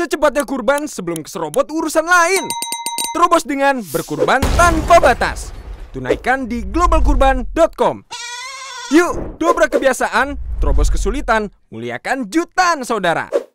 Secepatnya kurban sebelum keserobot urusan lain. Terobos dengan berkurban tanpa batas. Tunaikan di globalkurban.com. Yuk, dobrak kebiasaan, terobos kesulitan, muliakan jutaan saudara.